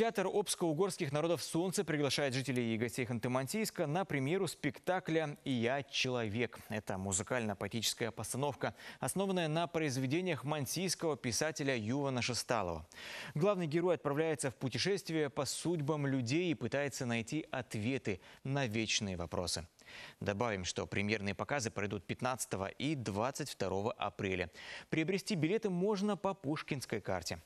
Театр обско-угорских народов «Солнце» приглашает жителей и гостей Ханты-Мансийска на премьеру спектакля я человек». Это музыкально-поэтическая постановка, основанная на произведениях мансийского писателя Ювана Шесталова. Главный герой отправляется в путешествие по судьбам людей и пытается найти ответы на вечные вопросы. Добавим, что премьерные показы пройдут 15 и 22 апреля. Приобрести билеты можно по пушкинской карте.